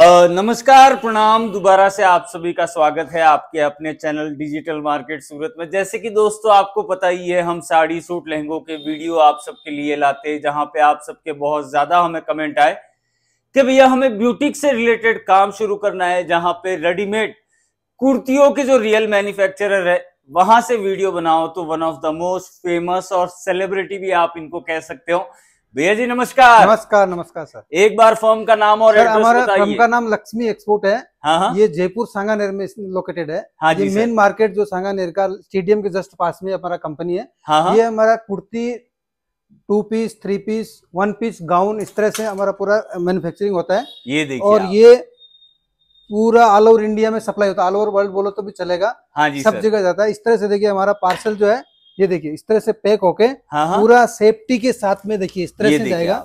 नमस्कार प्रणाम दोबारा से आप सभी का स्वागत है आपके अपने चैनल डिजिटल मार्केट सूरत में जैसे कि दोस्तों आपको पता ही है हम साड़ी सूट लहंगों के वीडियो आप सबके लिए लाते हैं जहां पे आप सबके बहुत ज्यादा हमें कमेंट आए कि भैया हमें ब्यूटिक से रिलेटेड काम शुरू करना है जहां पे रेडीमेड कुर्तियों के जो रियल मैन्युफैक्चरर है वहां से वीडियो बनाओ तो one of the most famous और सेलिब्रिटी भी आप इनको कह सकते हो भैया जी नमस्कार नमस्कार नमस्कार सर एक बार फर्म का नाम और हमारा फर्म का नाम लक्ष्मी एक्सपोर्ट है हाँ, हाँ? ये जयपुर सांगानेर में लोकेटेड है हाँ जी मेन मार्केट जो सांगानेर का स्टेडियम के जस्ट पास में हमारा कंपनी है हाँ, हाँ? ये हमारा kurti two piece three piece one piece gown इस तरह से हमारा पूरा मैन्युफैक्चरिंग होता है ये देखिए और ये पूरा ऑल ओवर इंडिया में सप्लाई होता है ऑल ओवर वर्ल्ड बोलो तो भी चलेगा हाँ जी सब जगह जाता है इस तरह से देखिए हमारा पार्सल जो है ये देखिए इस तरह से पैक होके हाँ, हाँ? पूरा सेफ्टी के साथ में देखिए इस तरह से जाएगा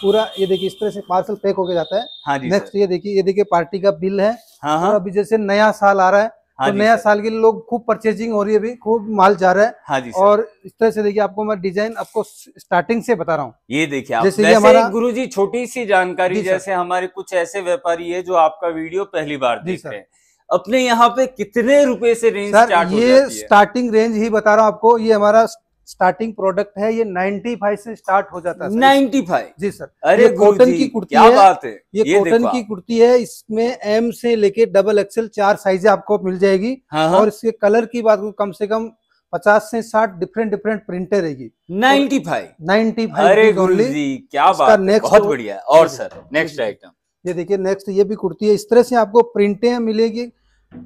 पूरा ये देखिए इस तरह से पार्सल पैक होके जाता है हाँ नेक्स्ट ये देखिए ये देखिए पार्टी का बिल है हाँ? हाँ। अभी जैसे नया साल आ रहा है हाँ तो नया साल के लिए लोग खूब परचेजिंग हो रही है अभी खूब माल जा रहा है हाँ जी और इस तरह से देखिए आपको मैं डिजाइन आपको स्टार्टिंग से बता रहा हूँ ये देखिए आप जैसे, हमारा गुरु जी छोटी सी जानकारी जैसे हमारे कुछ ऐसे व्यापारी है जो आपका वीडियो पहली बार देख रहे हैं अपने यहाँ पे कितने रुपए से रेंज सर, स्टार्ट ये स्टार्टिंग रेंज ही बता रहा हूँ आपको ये हमारा स्टार्टिंग प्रोडक्ट है ये 95 से स्टार्ट हो जाता है 95 जी सर अरे कॉटन की कुर्ती क्या है बात है ये, कॉटन की कुर्ती है इसमें एम से लेके डबल एक्सएल चार साइज आपको मिल जाएगी हाँ, हाँ। और इसके कलर की बात कम से कम पचास से साठ डिफरेंट डिफरेंट प्रिंटे रहेगी ninety five ninety five only क्या बात नेक्स्ट बहुत तो- बढ़िया और सर नेक्स्ट आइटम ये देखिए नेक्स्ट ये भी कुर्ती है इस तरह से आपको प्रिंटे मिलेगी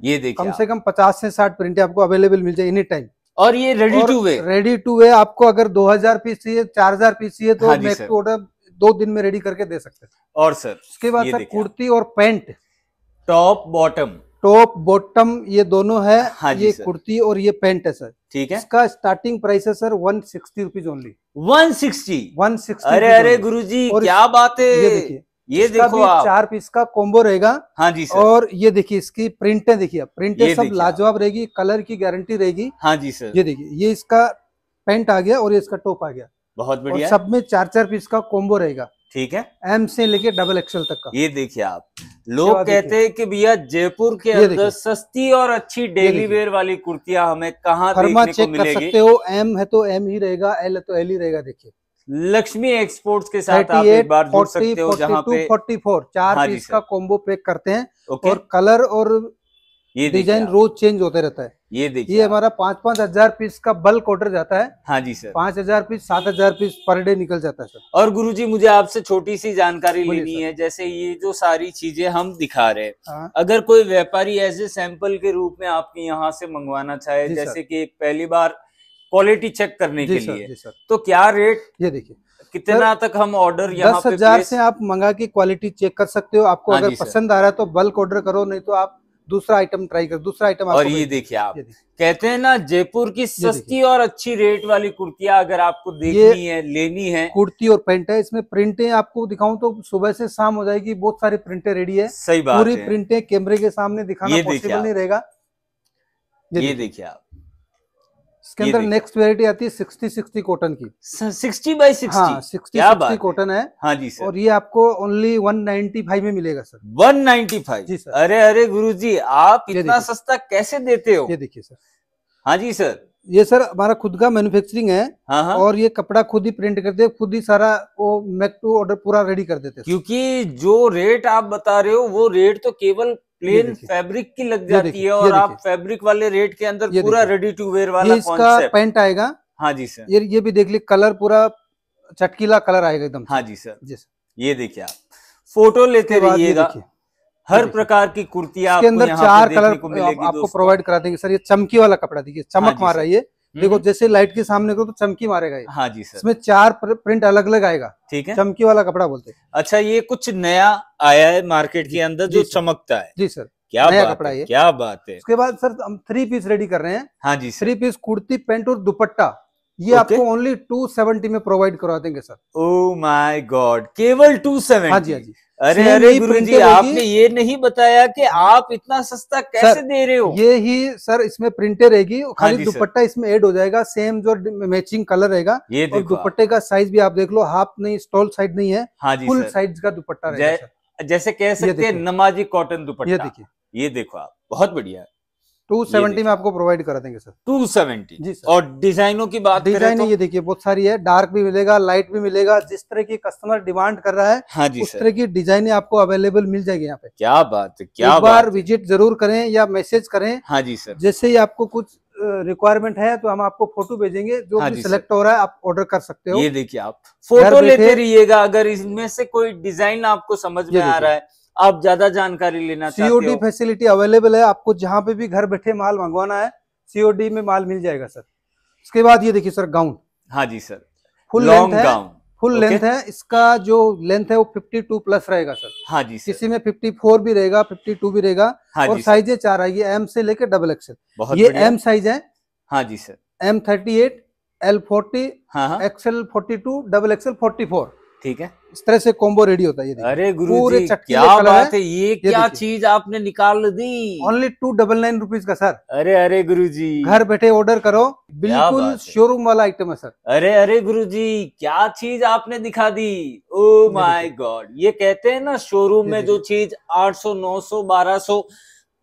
ये देखिए कम से कम पचास से साठ प्रिंट आपको अवेलेबल मिल जाए एनी टाइम और ये ready to wear ready to wear आपको अगर 2000 पीस चाहिए 4000 पीस चाहिए तो हाँ ऑर्डर दो दिन में रेडी करके दे सकते हैं और सर उसके बाद सर कुर्ती और pant top bottom top bottom ये दोनों है हाँ ये कुर्ती और ये पैंट है सर ठीक है इसका स्टार्टिंग प्राइस है sir one sixty rupees only one sixty one sixty अरे अरे गुरु जी क्या बात है ये देखिए ये देखो आप चार पीस का कॉम्बो रहेगा हाँ जी सर और ये देखिए इसकी प्रिंटें देखिए प्रिंट सब लाजवाब रहेगी कलर की गारंटी रहेगी हाँ जी सर ये देखिए ये इसका पेंट आ गया और ये इसका टॉप आ गया बहुत बढ़िया सब में चार चार पीस का कॉम्बो रहेगा ठीक है एम से लेके डबल एक्सएल तक का ये देखिए आप लोग कहते हैं कि भैया जयपुर के अंदर सस्ती और अच्छी डेली वेयर वाली कुर्तियां हमें कहा देखने को मिलेगी सकते हो एम है तो एम ही रहेगा एल है तो एल ही रहेगा देखिए लक्ष्मी एक्सपोर्ट्स के साथ आप एक बार जुड़ सकते हो जहां पे 44 चार हाँ पीस का कॉम्बो पैक करते हैं और कलर और ये डिजाइन रोज चेंज होते रहता है ये देखिए ये हमारा पांच पांच हजार पीस का बल्क ऑर्डर जाता है हाँ जी सर पांच हजार पीस सात हजार पीस पर डे निकल जाता है सर और गुरुजी मुझे आपसे छोटी सी जानकारी लेनी है जैसे ये जो सारी चीजें हम दिखा रहे हैं हाँ। अगर कोई व्यापारी एज ए सैंपल के रूप में आपके यहाँ से मंगवाना चाहे जैसे की पहली बार क्वालिटी चेक करने के सर, लिए तो क्या रेट ये देखिए कितना तक हम ऑर्डर दस हजार से आप मंगा के क्वालिटी चेक कर सकते हो आपको हाँ अगर पसंद आ रहा है तो बल्क ऑर्डर करो नहीं तो आप दूसरा आइटम ट्राई कर दूसरा आइटम और ये देखिए आप कहते हैं ना जयपुर की सस्ती और अच्छी रेट वाली कुर्तियां अगर आपको देखनी है लेनी है कुर्ती और पेंट है इसमें प्रिंटे आपको दिखाऊं तो सुबह से शाम हो जाएगी बहुत सारी प्रिंटे रेडी है सही बात पूरी प्रिंटे कैमरे के सामने दिखाना पॉसिबल नहीं रहेगा ये देखिए आप इसके अंदर नेक्स्ट वेरायटी आती है सिक्सटी सिक्सटी कॉटन की सिक्सटी बाई सिक्सटी हाँ सिक्सटी सिक्सटी कॉटन है हाँ जी सर और ये आपको ओनली वन नाइन्टी फाइव में मिलेगा सर वन नाइन्टी फाइव जी सर अरे अरे गुरु जी आप इतना सस्ता कैसे देते हो ये देखिए सर हाँ जी सर ये सर हमारा खुद का मैन्युफैक्चरिंग है हाँ हाँ। और ये कपड़ा खुद ही प्रिंट करते हैं खुद ही सारा वो मैक टू ऑर्डर पूरा रेडी कर देते हैं क्योंकि जो रेट आप बता रहे हो वो रेट तो केवल प्लेन फैब्रिक की लग जाती है और आप फैब्रिक वाले रेट के अंदर पूरा रेडी टू वेयर वाला इसका पेंट आएगा हाँ जी सर ये ये भी देख ली कलर पूरा चटकीला कलर आएगा एकदम हाँ जी सर जी सर ये देखिए आप फोटो लेते रहिएगा हर प्रकार की कुर्तियां आपको अंदर चार कलर आपको प्रोवाइड करा देंगे सर ये चमकी वाला कपड़ा देखिए हाँ चमक मार रहा है ये देखो हम्म। जैसे लाइट के सामने को तो चमकी मारेगा ये हाँ जी सर इसमें चार प्रिंट अलग अलग आएगा ठीक है चमकी वाला कपड़ा बोलते हैं अच्छा ये कुछ नया आया है मार्केट के अंदर जो चमकता है जी सर क्या नया कपड़ा है क्या बात है उसके बाद सर हम थ्री पीस रेडी कर रहे हैं हाँ जी थ्री पीस कुर्ती पेंट और दुपट्टा ये okay. आपको ओनली 270 में प्रोवाइड करवा देंगे सर ओ माय गॉड केवल 270 हाँ जी हाँ जी अरे अरे गुरु जी आपने ये नहीं बताया कि आप इतना सस्ता कैसे सर, दे रहे हो ये ही सर इसमें प्रिंटे रहेगी हाँ खाली हाँ दुपट्टा इसमें ऐड हो जाएगा सेम जो मैचिंग कलर रहेगा ये और दुपट्टे का साइज भी आप देख लो हाफ नहीं स्टॉल साइड नहीं है हाँ जी फुल साइज का दुपट्टा जैसे कह सकते हैं नमाजी कॉटन दुपट्टा ये देखिए ये देखो आप बहुत बढ़िया 270 में आपको प्रोवाइड करा देंगे सर 270 जी सर और डिजाइनों की बात डिजाइन तो... ये देखिए बहुत सारी है डार्क भी मिलेगा लाइट भी मिलेगा जिस तरह की कस्टमर डिमांड कर रहा है हाँ जी उस तरह की डिजाइने आपको अवेलेबल मिल जाएगी यहाँ पे क्या बात है क्या एक बार विजिट जरूर करें या मैसेज करें हाँ जी सर जैसे ही आपको कुछ रिक्वायरमेंट है तो हम आपको फोटो भेजेंगे जो हाँ भी सिलेक्ट हो रहा है आप ऑर्डर कर सकते हो ये देखिए आप फोटो लेते रहिएगा अगर इसमें से कोई डिजाइन आपको समझ में आ रहा है आप ज्यादा जानकारी लेना सीओडी फैसिलिटी अवेलेबल है आपको जहाँ पे भी घर बैठे माल मंगवाना है सीओडी में माल मिल जाएगा सर उसके बाद ये देखिए सर गाउन हाँ जी sir full long gown full length है इसका जो लेंथ है वो 52 प्लस रहेगा सर हाँ जी सर। किसी में 54 भी रहेगा 52 भी रहेगा हाँ और साइजें चार है एम से लेकर डबल एक्सएल ये एम साइज है हाँ जी sir M thirty eight L forty XL forty two double XL forty four ठीक है इस तरह से कॉम्बो रेडी होता है ये अरे गुरु जी क्या बात है ये क्या चीज आपने निकाल दी only two double nine rupees का सर अरे अरे गुरु जी घर बैठे ऑर्डर करो बिल्कुल शोरूम वाला आइटम है सर अरे अरे गुरु जी क्या चीज आपने दिखा दी ओ माई गॉड ये कहते हैं ना शोरूम में जो चीज आठ सौ नौ सौ बारह सौ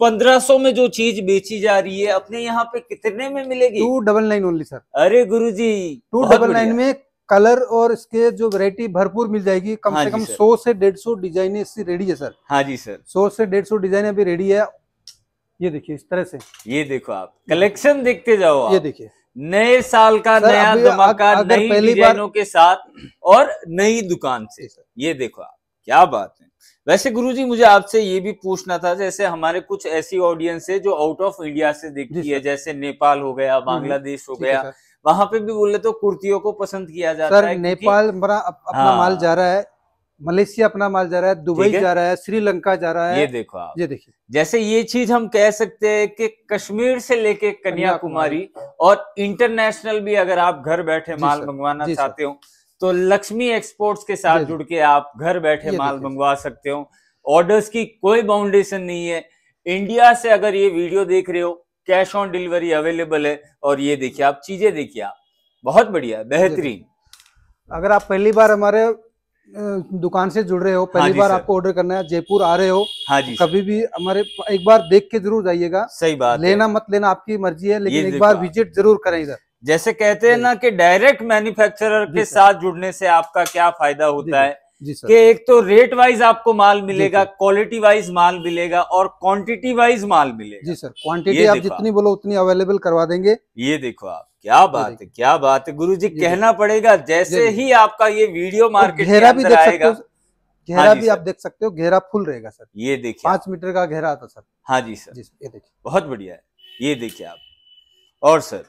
पंद्रह सौ में जो चीज बेची जा रही है अपने यहाँ पे कितने में मिलेगी two double nine only sir अरे गुरु जी टू डबल नाइन में कलर और इसके जो वैरायटी भरपूर मिल जाएगी कम हाँ से कम सौ से डेढ़ सौ डिजाइन इसकी रेडी है सर हाँ जी सर सौ से डेढ़ सौ डिजाइन अभी रेडी है ये देखिए इस तरह से ये देखो आप कलेक्शन देखते जाओ आप। ये देखिए नए साल का नया धमाका नई डिजाइनों के साथ और नई दुकान से ये देखो आप क्या बात है वैसे गुरुजी मुझे आपसे ये भी पूछना था जैसे हमारे कुछ ऐसी ऑडियंस है जो आउट ऑफ इंडिया से देखती है जैसे नेपाल हो गया हम्म। बांग्लादेश हो गया वहां पे भी बोले तो कुर्तियों को पसंद किया जाता सर, है नेपाल अपना हाँ, माल जा रहा है मलेशिया अपना माल जा रहा है दुबई जा रहा है श्रीलंका जा रहा है ये देखो आप ये देखिए जैसे ये चीज हम कह सकते हैं कि कश्मीर से लेके कन्याकुमारी और इंटरनेशनल भी अगर आप घर बैठे माल मंगवाना चाहते हो तो लक्ष्मी एक्सपोर्ट्स के साथ जुड़ के आप घर बैठे माल मंगवा सकते हो ऑर्डर्स की कोई बाउंडेशन नहीं है इंडिया से अगर ये वीडियो देख रहे हो कैश ऑन डिलीवरी अवेलेबल है और ये देखिए आप चीजें देखिए आप बहुत बढ़िया बेहतरीन अगर आप पहली बार हमारे दुकान से जुड़ रहे हो हाँ पहली हाँ बार आपको ऑर्डर करना है जयपुर आ रहे हो हाँ जी कभी भी हमारे एक बार देख के जरूर जाइएगा सही बात लेना मत लेना आपकी मर्जी है लेकिन एक बार विजिट जरूर करें इधर जैसे कहते हैं ना कि डायरेक्ट मैन्युफैक्चरर के साथ जुड़ने से आपका क्या फायदा होता है कि एक तो रेट वाइज आपको माल मिलेगा क्वालिटी वाइज माल मिलेगा और क्वांटिटी वाइज माल मिलेगा जी सर क्वांटिटी आप जितनी बोलो उतनी अवेलेबल करवा देंगे ये देखो आप क्या बात है क्या बात है गुरु जी कहना पड़ेगा जैसे ही आपका ये वीडियो मार्केट घेरा भी आएगा घेरा हाँ भी आप देख सकते हो घेरा फुल रहेगा सर ये देखिए पांच मीटर का घेरा आता सर हाँ जी सर जी सर ये देखिए बहुत बढ़िया है ये देखिए आप और सर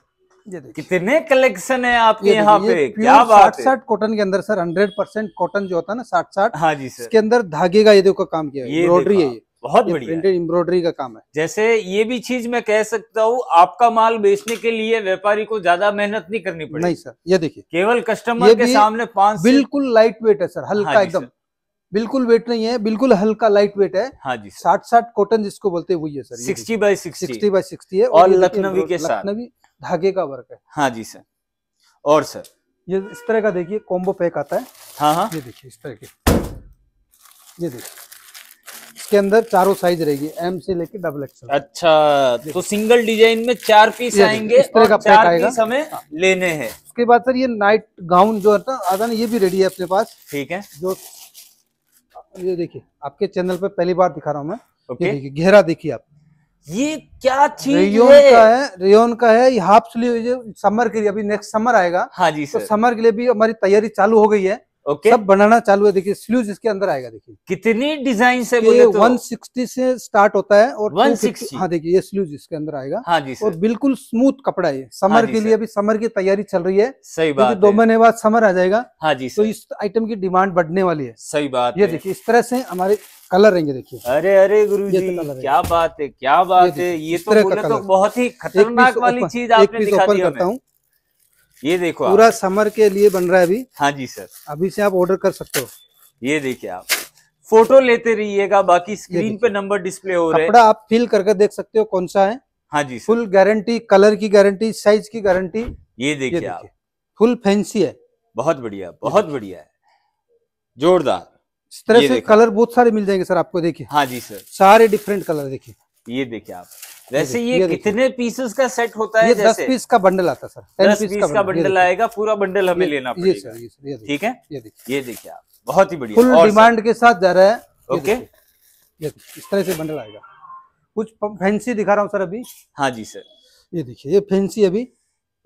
कितने कलेक्शन है आपके यहाँ पे क्या बात है साठ कॉटन के अंदर सर हंड्रेड परसेंट कॉटन जो होता है ना साठ साठ हाँ जी सर इसके अंदर धागे का ये देखो काम किया है एम्ब्रॉयडरी है ये बहुत बढ़िया एम्ब्रॉयडरी का काम है जैसे ये भी चीज मैं कह सकता हूँ आपका माल बेचने के लिए व्यापारी को ज्यादा मेहनत नहीं करनी पड़ी नहीं सर ये देखिए केवल कस्टमर के सामने पांच बिल्कुल लाइट वेट है सर हल्का हाँ एकदम बिल्कुल वेट नहीं है बिल्कुल हल्का लाइट वेट है हाँ जी साठ साठ कॉटन जिसको बोलते हैं वही है sir sixty by sixty by sixty है और लखनवी के साथ लखनवी धागे का वर्क है हाँ जी सर और सर ये इस तरह का देखिए कॉम्बो पैक आता है हाँ हाँ ये देखिए इस तरह के ये देखिए इसके अंदर चारों साइज रहेगी एम से लेके डबल एक्सल अच्छा तो सिंगल डिजाइन में चार पीस आएंगे इस तरह का पैक आएगा हमें हाँ। लेने हैं उसके बाद सर ये नाइट गाउन जो है ना आदान ये भी रेडी है अपने पास ठीक है जो ये देखिए आपके चैनल पे पहली बार दिखा रहा हूँ मैं ये देखिए घेरा देखिए आप ये क्या चीज रियोन है? का है रियोन का है ये हाफ स्लीव समर के लिए अभी नेक्स्ट समर आएगा हाँ जी सर। तो समर के लिए भी हमारी तैयारी चालू हो गई है ओके सब बनाना चालू है देखिए स्लूज इसके अंदर आएगा देखिए कितनी डिजाइन से बोले तो 160 से स्टार्ट होता है और 160 हाँ देखिए ये स्लूज इसके अंदर आएगा हाँ जी सर। और बिल्कुल स्मूथ कपड़ा है समर हाँ के लिए अभी समर की तैयारी चल रही है सही बात दो महीने बाद समर आ जाएगा हाँ जी तो इस आइटम की डिमांड बढ़ने वाली है सही बात ये देखिए इस तरह से हमारे कलर रहेंगे देखिए अरे अरे गुरु जी क्या बात है क्या बात है ये तो, तो बहुत ही खतरनाक वाली चीज आपने दिखा दी करता हूँ ये देखो पूरा समर के लिए बन रहा है अभी हाँ जी सर अभी से आप ऑर्डर कर सकते हो ये देखिए आप फोटो लेते रहिएगा बाकी स्क्रीन पे नंबर डिस्प्ले हो रहा है आप फिल करके देख सकते हो कौन सा है हाँ जी फुल गारंटी कलर की गारंटी साइज की गारंटी ये देखिए आप फुल फैंसी है बहुत बढ़िया बहुत बढ़िया है जोरदार इस तरह से कलर बहुत सारे मिल जाएंगे सर आपको देखिए हाँ जी सर सारे डिफरेंट कलर देखिए ये देखिए आप वैसे ये, ये कितने पीसेस का सेट होता है ये दस पीस का बंडल आता सर दस पीस, पीस का बंडल आएगा पूरा बंडल हमें लेना पड़ेगा ठीक है ये देखिए आप बहुत ही बढ़िया फुल डिमांड के साथ जा रहा है ओके इस तरह से बंडल आएगा कुछ फैंसी दिखा रहा हूँ सर अभी हाँ जी सर ये देखिए ये फैंसी अभी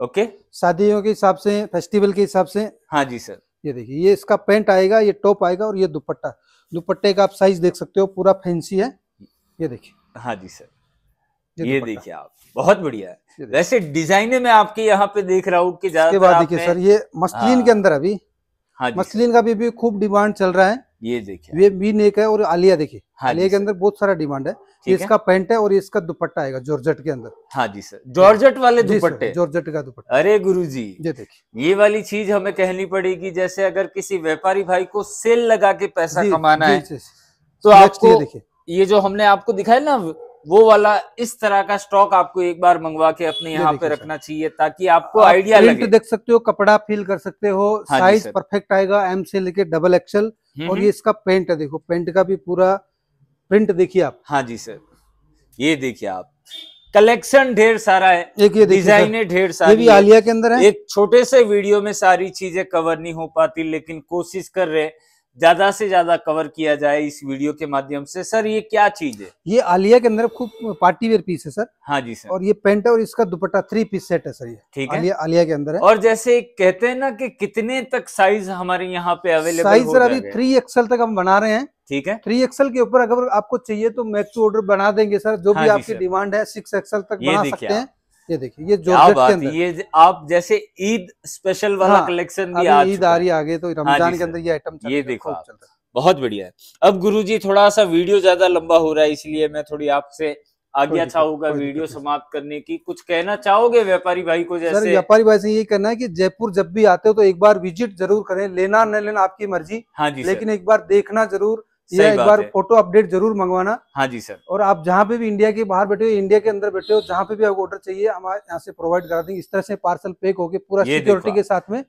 ओके शादियों के हिसाब से फेस्टिवल के हिसाब से हाँ जी सर ये देखिए ये इसका पेंट आएगा ये टॉप आएगा और ये दुपट्टा दुपट्टे का आप साइज देख सकते हो पूरा फैंसी है ये देखिए हाँ जी सर ये देखिए आप बहुत बढ़िया है वैसे डिजाइने में आपके यहाँ पे देख रहा हूँ देखिए सर ये मस्लिन हाँ, के अंदर अभी हाँ मस्लिन का भी, खूब डिमांड चल रहा है ये देखिए ये भी नेक है और आलिया देखिए हाँ आलिया के अंदर बहुत सारा डिमांड है ये इसका पेंट है और इसका दुपट्टा आएगा जॉर्जट के अंदर हाँ जी सर जॉर्जट वाले दुपट्टे जॉर्जट का दुपट्टा अरे गुरु जी ये देखिए ये वाली चीज हमें कहनी पड़ेगी जैसे अगर किसी व्यापारी भाई को सेल लगा के पैसा कमाना है तो आपको देखिए ये जो हमने आपको दिखाया ना वो वाला इस तरह का स्टॉक आपको एक बार मंगवा के अपने यहाँ पे रखना चाहिए ताकि आपको आप आइडिया लगे देख सकते हो कपड़ा फील कर सकते हो हाँ साइज परफेक्ट आएगा एम से लेके डबल एक्सल हम्म, और हम्म। ये इसका पेंट है देखो पेंट का भी पूरा प्रिंट देखिए आप हाँ जी सर ये देखिए आप कलेक्शन ढेर सारा है एक ये डिजाइने ढेर सारी ये भी आलिया के अंदर है एक छोटे से वीडियो में सारी चीजें कवर नहीं हो पाती लेकिन कोशिश कर रहे हैं ज्यादा से ज्यादा कवर किया जाए इस वीडियो के माध्यम से सर ये क्या चीज है ये आलिया के अंदर खूब पार्टी वेयर पीस है सर हाँ जी सर और ये पेंट है और इसका दुपट्टा थ्री पीस सेट है सर ये ठीक है आलिया, आलिया के अंदर है और जैसे कहते हैं ना कि कितने तक साइज हमारे यहाँ पे अवेलेबल साइज सर अभी थ्री एक्सएल तक हम बना रहे हैं ठीक है थ्री एक्सएल के ऊपर अगर आपको चाहिए तो मैच ऑर्डर बना देंगे सर जो हाँ भी आपकी डिमांड है सिक्स एक्सएल तक बना सकते हैं ये देखिए ये जो के अंदर ये आप जैसे ईद स्पेशल वाला हाँ, कलेक्शन भी ईद आ रही आगे तो हाँ रमजान के अंदर ये आइटम ये देखो बहुत बढ़िया है अब गुरुजी थोड़ा सा वीडियो ज्यादा लंबा हो रहा है इसलिए मैं थोड़ी आपसे आज्ञा चाहूंगा वीडियो समाप्त करने की कुछ कहना चाहोगे व्यापारी भाई को जैसे सर व्यापारी भाई से ये कहना है कि जयपुर जब भी आते हो तो एक बार विजिट जरूर करें लेना न लेना आपकी मर्जी हाँ जी लेकिन एक बार देखना जरूर ये एक बार फोटो अपडेट जरूर मंगवाना हाँ जी सर और आप जहाँ पे भी इंडिया के बाहर बैठे हो इंडिया के अंदर बैठे हो जहाँ पे भी आपको ऑर्डर चाहिए हम यहाँ से प्रोवाइड करा देंगे इस तरह से पार्सल पैक होके पूरा सिक्योरिटी के साथ में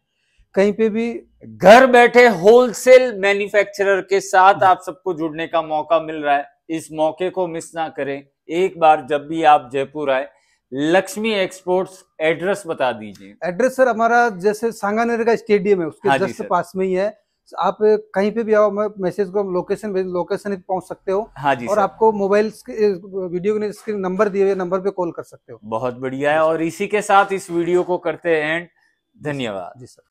कहीं पे भी घर बैठे होलसेल मैन्युफैक्चरर के साथ आप सबको जुड़ने का मौका मिल रहा है इस मौके को मिस ना करें एक बार जब भी आप जयपुर आए लक्ष्मी एक्सपोर्ट्स एड्रेस बता दीजिए एड्रेस सर हमारा जैसे सांगानेर का स्टेडियम है उसके हाँ जस्ट पास में ही है आप कहीं पे भी आओ मैसेज को लोकेशन भेज लोकेशन पे पहुंच सकते हो हाँ जी और आपको मोबाइल वीडियो स्क्रीन नंबर दिए हुए नंबर पे कॉल कर सकते हो बहुत बढ़िया है और इसी के साथ इस वीडियो को करते हैं धन्यवाद जी सर